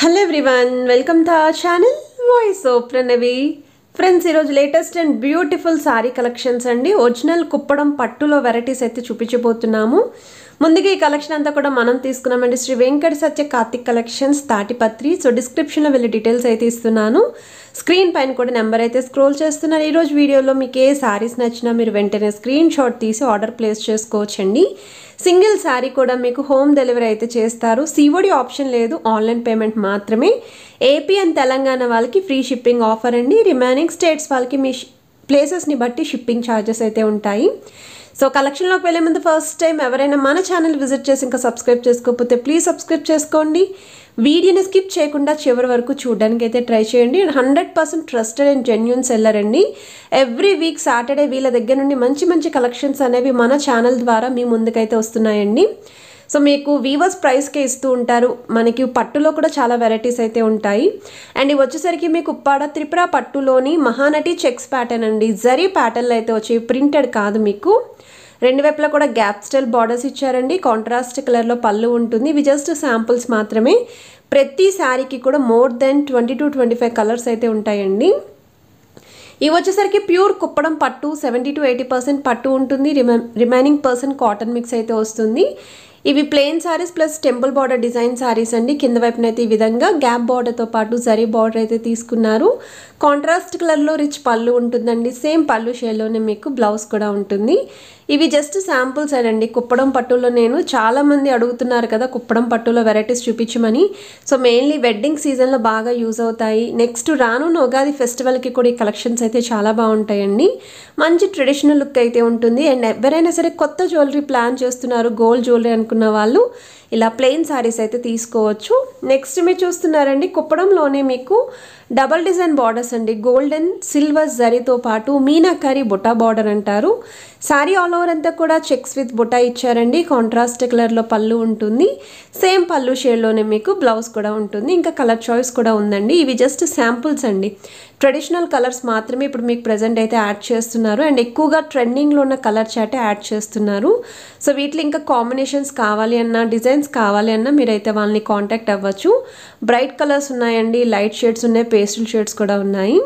hello everyone welcome to our channel voice of Pranavi friends ఈరోజు latest and beautiful sari collections అండి original Kuppadam పట్టులో varieties అయితే చూపించబోతున్నాము ముందుగా ఈ కలెక్షన్ అంతా కూడా మనం తీసుకున్నామండి శ్రీ వెంకట సత్య కార్తిక్ కలెక్షన్స్ తాటిపత్రి సో డిస్క్రిప్షన్లో వెళ్ళి డీటెయిల్స్ అయితే ఇస్తున్నాను స్క్రీన్ పైన కూడా నెంబర్ అయితే స్క్రోల్ చేస్తున్నారు ఈరోజు వీడియోలో మీకు ఏ శారీస్ నచ్చినా మీరు వెంటనే స్క్రీన్ షాట్ తీసి ఆర్డర్ ప్లేస్ చేసుకోవచ్చండి సింగిల్ శారీ కూడా మీకు హోమ్ డెలివరీ అయితే చేస్తారు సివడి ఆప్షన్ లేదు ఆన్లైన్ పేమెంట్ మాత్రమే ఏపీ అండ్ తెలంగాణ వాళ్ళకి ఫ్రీ షిప్పింగ్ ఆఫర్ అండి రిమైనింగ్ స్టేట్స్ వాళ్ళకి మీ ప్లేసెస్ని బట్టి షిప్పింగ్ ఛార్జెస్ అయితే ఉంటాయి సో కలెక్షన్లోకి వెళ్ళే ముందు ఫస్ట్ టైం ఎవరైనా మన ఛానల్ విజిట్ చేసి ఇంకా సబ్స్క్రైబ్ చేసుకోకపోతే ప్లీజ్ సబ్స్క్రైబ్ చేసుకోండి వీడియోని స్కిప్ చేయకుండా చివరి వరకు చూడడానికి అయితే ట్రై చేయండి hundred percent trusted and genuine seller అండి ఎవ్రీ వీక్ సాటర్డే వీళ్ళ దగ్గర నుండి మంచి మంచి కలెక్షన్స్ అనేవి మన ఛానల్ ద్వారా మీ ముందుకైతే వస్తున్నాయండి సో మీకు వీవర్స్ ప్రైస్కే ఇస్తూ ఉంటారు మనకి పట్టులో కూడా చాలా వెరైటీస్ అయితే ఉంటాయి అండ్ ఇవి వచ్చేసరికి మీకు ఉప్పాడ త్రిపుర పట్టులోని మహానటి చెక్స్ ప్యాటర్న్ అండి జరీ ప్యాటర్న్లు అయితే వచ్చి ప్రింటెడ్ కాదు మీకు రెండు వైపులా కూడా గ్యాప్ స్టైల్ బార్డర్స్ ఇచ్చారండి కాంట్రాస్ట్ కలర్లో పళ్ళు ఉంటుంది ఇవి జస్ట్ శాంపుల్స్ మాత్రమే ప్రతి శారీకి కూడా more than twenty to twenty five colours అయితే ఉంటాయండి ఇవి వచ్చేసరికి ప్యూర్ కుప్పడం పట్టు సెవెంటీ టు ఎయిటీ పర్సెంట్ పట్టు ఉంటుంది రిమైనింగ్ పర్సెంట్ కాటన్ మిక్స్ అయితే వస్తుంది ఇవి plain saris plus temple border design saris అండి కింద వైపునైతే ఈ విధంగా గ్యాప్ బార్డర్తో పాటు జరీ బార్డర్ అయితే తీసుకున్నారు కాంట్రాస్ట్ కలర్లో రిచ్ పళ్ళు ఉంటుందండి సేమ్ పళ్ళు షేడ్లోనే మీకు బ్లౌజ్ కూడా ఉంటుంది ఇవి జస్ట్ శాంపుల్స్ అండి కుప్పడం పట్టులో నేను చాలామంది అడుగుతున్నారు కదా కుప్పడం పట్టులో వెరైటీస్ చూపించమని సో మెయిన్లీ వెడ్డింగ్ సీజన్లో బాగా యూజ్ అవుతాయి నెక్స్ట్ రానున్న ఉగాది ఫెస్టివల్కి కూడా ఈ కలెక్షన్స్ అయితే చాలా బాగుంటాయండి మంచి ట్రెడిషనల్ లుక్ అయితే ఉంటుంది అండ్ ఎవరైనా సరే కొత్త జ్యువెలరీ ప్లాన్ చేస్తున్నారు గోల్డ్ జ్యువెలరీ అనుకున్న వాళ్ళు ఇలా ప్లెయిన్ శారీస్ అయితే తీసుకోవచ్చు నెక్స్ట్ మీరు చూస్తున్నారండి కుప్పడంలోనే మీకు డబల్ డిజైన్ బార్డర్స్ అండి గోల్డెన్ సిల్వర్ జరీతో పాటు మీనాకారి బుటా బార్డర్ అంటారు శారీ ఆల్ ఓవర్ అంతా కూడా చెక్స్ విత్ బుటా ఇచ్చారండి కాంట్రాస్ట్ కలర్లో పళ్ళు ఉంటుంది సేమ్ పళ్ళు షేడ్లోనే మీకు బ్లౌజ్ కూడా ఉంటుంది ఇంకా కలర్ చాయిస్ కూడా ఉందండి ఇవి జస్ట్ శాంపుల్స్ అండి ట్రెడిషనల్ కలర్స్ మాత్రమే ఇప్పుడు మీకు ప్రజెంట్ అయితే యాడ్ చేస్తున్నారు అండ్ ఎక్కువగా ట్రెండింగ్లో ఉన్న కలర్ చాటే యాడ్ చేస్తున్నారు సో వీటిలో ఇంకా కాంబినేషన్స్ కావాలి అన్నా డిజైన్స్ కావాలి అన్నా మీరైతే వాళ్ళని కాంటాక్ట్ అవ్వచ్చు బ్రైట్ కలర్స్ ఉన్నాయండి లైట్ షేడ్స్ ఉన్నాయి పేస్టల్ షేడ్స్ కూడా ఉన్నాయి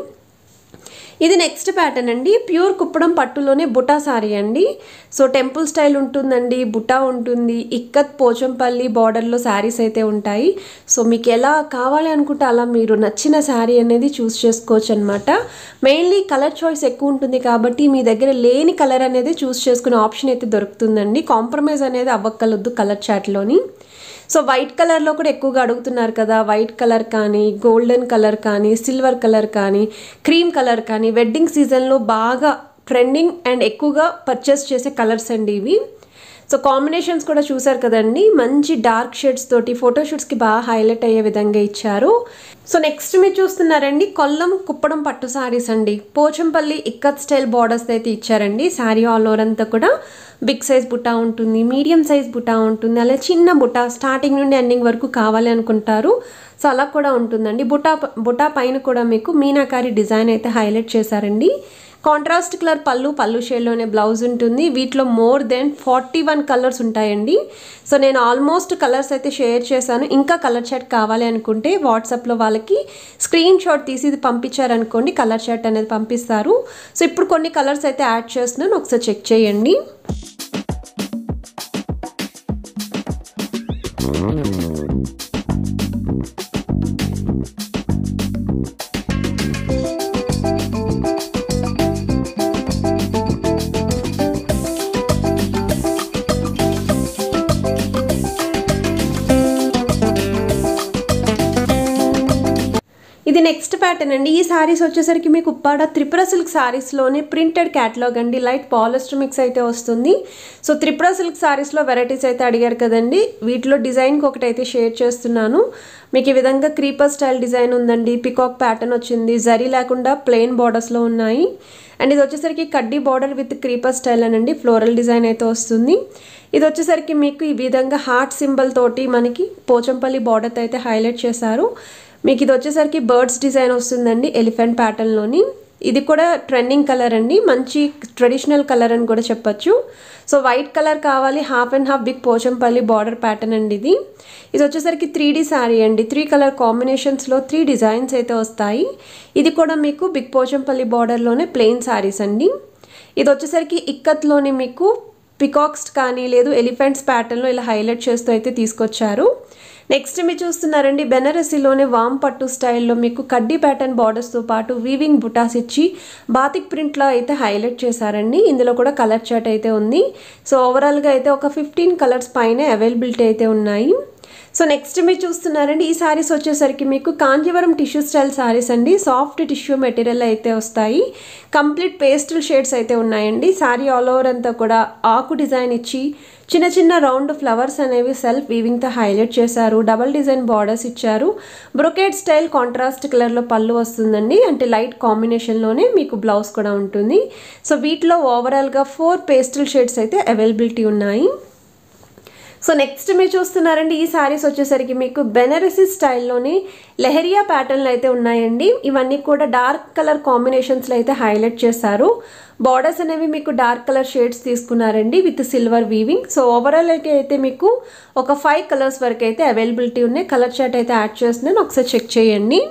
ఇది నెక్స్ట్ ప్యాటర్న్ అండి ప్యూర్ కుప్పడం పట్టులోనే బుటా సారీ అండి సో టెంపుల్ స్టైల్ ఉంటుందండి బుటా ఉంటుంది ఇక్కత్ పోచంపల్లి బార్డర్లో శారీస్ అయితే ఉంటాయి సో మీకు ఎలా కావాలి అనుకుంటే అలా మీరు నచ్చిన శారీ అనేది చూస్ చేసుకోవచ్చు అనమాట మెయిన్లీ కలర్ చాయిస్ ఎక్కువ ఉంటుంది కాబట్టి మీ దగ్గర లేని కలర్ అనేది చూస్ చేసుకునే ఆప్షన్ అయితే దొరుకుతుందండి కాంప్రమైజ్ అనేది అవ్వక్కలొద్దు కలర్ చాట్లోని సో వైట్ కలర్లో కూడా ఎక్కువగా అడుగుతున్నారు కదా వైట్ కలర్ కానీ గోల్డెన్ కలర్ కానీ సిల్వర్ కలర్ కానీ క్రీమ్ కలర్ కానీ వెడ్డింగ్ సీజన్లో బాగా ట్రెండింగ్ అండ్ ఎక్కువగా పర్చేస్ చేసే కలర్స్ అండి ఇవి సో కాంబినేషన్స్ కూడా చూసారు కదండి మంచి డార్క్ షేడ్స్ తోటి ఫోటోషూట్స్కి బాగా హైలైట్ అయ్యే విధంగా ఇచ్చారు సో నెక్స్ట్ మీరు చూస్తున్నారండి కొల్లం కుప్పడం పట్టు శారీస్ అండి పోచంపల్లి ఇక్కత్ స్టైల్ బార్డర్స్ అయితే ఇచ్చారండి శారీ ఆల్ ఓవర్ అంతా కూడా బిగ్ సైజ్ బుట్టా ఉంటుంది మీడియం సైజ్ బుట్టా ఉంటుంది అలా చిన్న బుట్టా స్టార్టింగ్ నుండి ఎండింగ్ వరకు కావాలి అనుకుంటారు సో అలా కూడా ఉంటుందండి బుటా బుటా పైన కూడా మీకు మీనాకారి డిజైన్ అయితే హైలైట్ చేశారండి కాంట్రాస్ట్ కలర్ పళ్ళు పళ్ళు షేడ్లోనే బ్లౌజ్ ఉంటుంది వీటిలో more than forty one colours ఉంటాయండి సో నేను ఆల్మోస్ట్ కలర్స్ అయితే షేర్ చేశాను ఇంకా కలర్ చాట్ కావాలి అనుకుంటే వాట్సాప్లో వాళ్ళకి స్క్రీన్ షాట్ తీసి ఇది పంపించారనుకోండి కలర్ చాట్ అనేది పంపిస్తారు సో ఇప్పుడు కొన్ని కలర్స్ అయితే యాడ్ చేస్తున్నాను ఒకసారి చెక్ చేయండి ప్యాటర్న్ అండి ఈ సారీస్ వచ్చేసరికి మీకు ఉప్పాడ త్రిపుర సిల్క్ సారీస్లోనే ప్రింటెడ్ క్యాటలాగ్ అండి లైట్ పాలిస్టర్ మిక్స్ అయితే వస్తుంది సో త్రిపుర సిల్క్ సారీస్లో వెరైటీస్ అయితే అడిగారు కదండి వీటిలో డిజైన్కి ఒకటి అయితే షేర్ చేస్తున్నాను మీకు ఈ విధంగా క్రీపర్ స్టైల్ డిజైన్ ఉందండి పికాక్ ప్యాటర్న్ వచ్చింది జరీ లేకుండా ప్లెయిన్ బార్డర్స్లో ఉన్నాయి అండ్ ఇది వచ్చేసరికి కడ్డీ బార్డర్ విత్ క్రీపర్ స్టైల్ అనండి ఫ్లోరల్ డిజైన్ అయితే వస్తుంది ఇది వచ్చేసరికి మీకు ఈ విధంగా హార్ట్ సింబల్ తోటి మనకి పోచంపల్లి బార్డర్ అయితే హైలైట్ చేశారు మీకు ఇది వచ్చేసరికి బర్డ్స్ డిజైన్ వస్తుందండి ఎలిఫెంట్ ప్యాటర్న్లోని ఇది కూడా ట్రెండింగ్ కలర్ అండి మంచి ట్రెడిషనల్ కలర్ అని కూడా చెప్పచ్చు సో వైట్ కలర్ కావాలి half and half big Pochampally border pattern అండి ఇది ఇది వచ్చేసరికి త్రీ డీ శారీ అండి త్రీ కలర్ కాంబినేషన్స్లో త్రీ డిజైన్స్ అయితే వస్తాయి ఇది కూడా మీకు బిగ్ పోచంపల్లి బార్డర్లోనే ప్లెయిన్ శారీస్ అండి ఇది వచ్చేసరికి ఇక్కత్లోని మీకు పికాక్స్ కానీ లేదు ఎలిఫెంట్స్ ప్యాటర్న్లో ఇలా హైలైట్ చేస్తూ అయితే తీసుకొచ్చారు నెక్స్ట్ మీరు చూస్తున్నారండి బెనారసీలోనే వామ్ పట్టు స్టైల్లో మీకు కడ్డీ ప్యాటర్న్ బార్డర్స్తో పాటు వీవింగ్ బుటాస్ ఇచ్చి బాతిక్ ప్రింట్లో అయితే హైలైట్ చేశారండి ఇందులో కూడా కలర్ చాట్ అయితే ఉంది సో ఓవరాల్గా అయితే ఒక ఫిఫ్టీన్ కలర్స్ పైన అవైలబిలిటీ అయితే ఉన్నాయి సో నెక్స్ట్ మీరు చూస్తున్నారండి ఈ శారీస్ వచ్చేసరికి మీకు కాంజీవరం టిష్యూ స్టైల్ శారీస్ అండి సాఫ్ట్ టిష్యూ మెటీరియల్ అయితే వస్తాయి కంప్లీట్ పేస్టల్ షేడ్స్ అయితే ఉన్నాయండి శారీ ఆల్ ఓవర్ అంతా కూడా ఆకు డిజైన్ ఇచ్చి చిన్న చిన్న రౌండ్ ఫ్లవర్స్ అనేవి సెల్ఫ్ వీవింగ్తో హైలైట్ చేశారు డబల్ డిజైన్ బార్డర్స్ ఇచ్చారు బ్రొకేట్ స్టైల్ కాంట్రాస్ట్ కలర్లో పళ్ళు వస్తుందండి అంటే లైట్ కాంబినేషన్లోనే మీకు బ్లౌజ్ కూడా ఉంటుంది సో వీటిలో ఓవరాల్గా ఫోర్ పేస్టల్ షేడ్స్ అయితే అవైలబిలిటీ ఉన్నాయి సో నెక్స్ట్ మీరు చూస్తున్నారండి ఈ శారీస్ వచ్చేసరికి మీకు బెనరసి స్టైల్లోని లెహరియా ప్యాటర్న్లు అయితే ఉన్నాయండి ఇవన్నీ కూడా డార్క్ కలర్ కాంబినేషన్స్లో అయితే హైలైట్ చేశారు బార్డర్స్ అనేవి మీకు డార్క్ కలర్ షేడ్స్ తీసుకున్నారండి with silver weaving so overall అయితే మీకు ఒక ఫైవ్ కలర్స్ వరకు అయితే అవైలబిలిటీ ఉన్నాయి కలర్ చార్ట్ అయితే యాడ్ చేస్తున్నాను ఒకసారి చెక్ చేయండి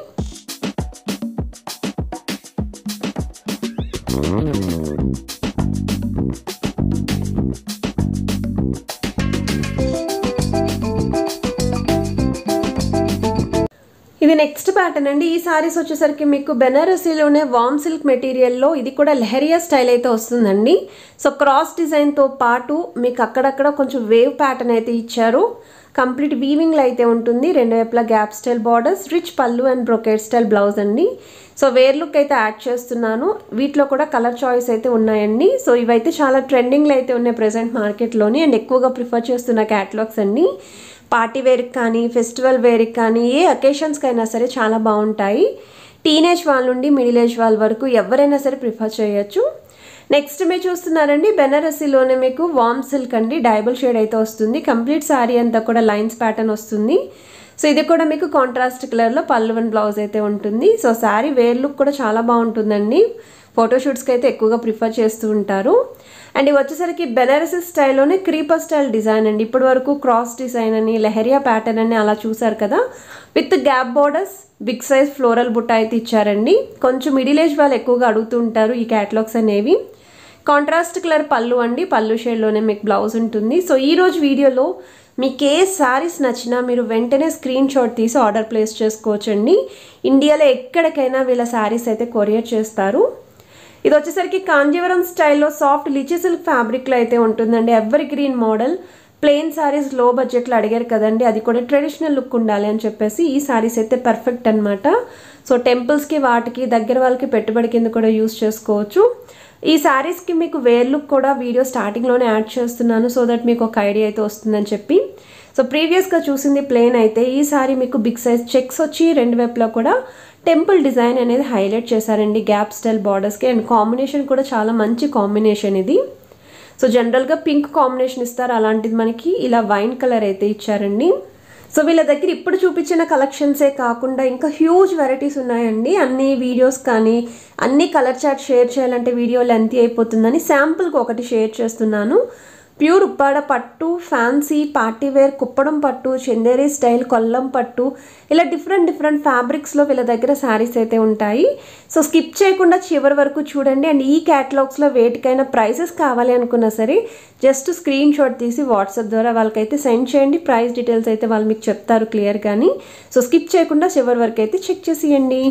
ఇది నెక్స్ట్ ప్యాటర్న్ అండి ఈ సారీస్ వచ్చేసరికి మీకు బెనారసీలోనే వామ్ సిల్క్ మెటీరియల్లో ఇది కూడా లెహరియా స్టైల్ అయితే వస్తుందండి సో క్రాస్ డిజైన్తో పాటు మీకు అక్కడక్కడ కొంచెం వేవ్ ప్యాటర్న్ అయితే ఇచ్చారు కంప్లీట్ బీవింగ్లో అయితే ఉంటుంది రెండు వైపులా gap style borders rich pallu and brocade style blouse అండి సో వేర్ లుక్ అయితే యాడ్ చేస్తున్నాను వీటిలో కూడా కలర్ చాయిస్ అయితే ఉన్నాయండి సో ఇవైతే చాలా ట్రెండింగ్లో అయితే ఉన్నాయి ప్రజెంట్ మార్కెట్లోని అండ్ ఎక్కువగా ప్రిఫర్ చేస్తున్న క్యాటలాగ్స్ అండి పార్టీ వేర్కి కానీ ఫెస్టివల్ వేర్కి కానీ ఏ అకేషన్స్కైనా సరే చాలా బాగుంటాయి టీనేజ్ వాళ్ళ నుండి మిడిల్ ఏజ్ వాళ్ళ వరకు ఎవరైనా సరే ప్రిఫర్ చేయొచ్చు నెక్స్ట్ మీరు చూస్తున్నారండి బెనారసీలోనే మీకు వామ్ సిల్క్ అండి డైబుల్ షేడ్ అయితే వస్తుంది కంప్లీట్ శారీ అంతా కూడా లైన్స్ ప్యాటర్న్ వస్తుంది సో ఇది కూడా మీకు కాంట్రాస్ట్ కలర్లో పల్లువన్ బ్లౌజ్ అయితే ఉంటుంది సో శారీ వేర్ లుక్ కూడా చాలా బాగుంటుందండి ఫోటోషూట్స్కి అయితే ఎక్కువగా ప్రిఫర్ చేస్తూ ఉంటారు అండ్ ఇవి వచ్చేసరికి బెనారసీ స్టైల్లోనే క్రీపర్ స్టైల్ డిజైన్ అండి ఇప్పటి వరకు క్రాస్ డిజైన్ అని లెహరియా ప్యాటర్న్ అని అలా చూసారు కదా with gap borders big size floral buta అయితే ఇచ్చారండి కొంచెం మిడిల్ ఏజ్ వాళ్ళు ఎక్కువగా అడుగుతుంటారు ఈ క్యాటలాగ్స్ అనేవి కాంట్రాస్ట్ కలర్ పళ్ళు అండి పళ్ళు షేడ్లోనే మీకు బ్లౌజ్ ఉంటుంది సో ఈరోజు వీడియోలో మీకు ఏ శారీస్ నచ్చినా మీరు వెంటనే స్క్రీన్ షాట్ తీసి ఆర్డర్ ప్లేస్ చేసుకోవచ్చండి ఇండియాలో ఎక్కడికైనా వీళ్ళ శారీస్ అయితే కొరియర్ చేస్తారు ఇది వచ్చేసరికి కాంజీవరం స్టైల్లో సాఫ్ట్ లిచి సిల్క్ ఫ్యాబ్రిక్లో అయితే ఉంటుందండి ఎవరి గ్రీన్ మోడల్ ప్లెయిన్ శారీస్ లో బడ్జెట్లో అడిగారు కదండి అది కూడా ట్రెడిషనల్ లుక్ ఉండాలి అని చెప్పేసి ఈ శారీస్ అయితే పర్ఫెక్ట్ అనమాట సో టెంపుల్స్కి వాటికి దగ్గర వాళ్ళకి పెట్టుబడి కింద కూడా యూస్ చేసుకోవచ్చు ఈ శారీస్కి మీకు వేర్ లుక్ కూడా వీడియో స్టార్టింగ్లోనే యాడ్ చేస్తున్నాను సో దట్ మీకు ఒక ఐడియా అయితే వస్తుందని చెప్పి సో ప్రీవియస్గా చూసింది ప్లెయిన్ అయితే ఈ శారీ మీకు బిగ్ సైజ్ చెక్స్ వచ్చి రెండు వైపులో కూడా టెంపుల్ డిజైన్ అనేది హైలైట్ చేశారండి గ్యాప్ స్టైల్ బార్డర్స్కి అండ్ కాంబినేషన్ కూడా చాలా మంచి కాంబినేషన్ ఇది సో జనరల్గా పింక్ కాంబినేషన్ ఇస్తారు అలాంటిది మనకి ఇలా వైన్ కలర్ అయితే ఇచ్చారండి సో వీళ్ళ దగ్గర ఇప్పుడు చూపించిన కలెక్షన్సే కాకుండా ఇంకా హ్యూజ్ వెరైటీస్ ఉన్నాయండి అన్ని వీడియోస్ కానీ అన్ని కలర్ చార్ట్ షేర్ చేయాలంటే వీడియో లెంత్ అయిపోతుందని శాంపుల్కి ఒకటి షేర్ చేస్తున్నాను ప్యూర్ ఉప్పాడ పట్టు ఫ్యాన్సీ పార్టీవేర్ కుప్పడం పట్టు చెందేరి స్టైల్ కొల్లం పట్టు ఇలా డిఫరెంట్ డిఫరెంట్ ఫ్యాబ్రిక్స్లో వీళ్ళ దగ్గర శారీస్ అయితే ఉంటాయి సో స్కిప్ చేయకుండా చివరి వరకు చూడండి అండ్ ఈ క్యాటలాగ్స్లో వేటికైనా ప్రైసెస్ కావాలి అనుకున్నా సరే జస్ట్ స్క్రీన్ షాట్ తీసి వాట్సాప్ ద్వారా వాళ్ళకైతే సెండ్ చేయండి ప్రైస్ డీటెయిల్స్ అయితే వాళ్ళు మీకు చెప్తారు క్లియర్ కానీ సో స్కిప్ చేయకుండా చివరి వరకు అయితే చెక్ చేసేయండి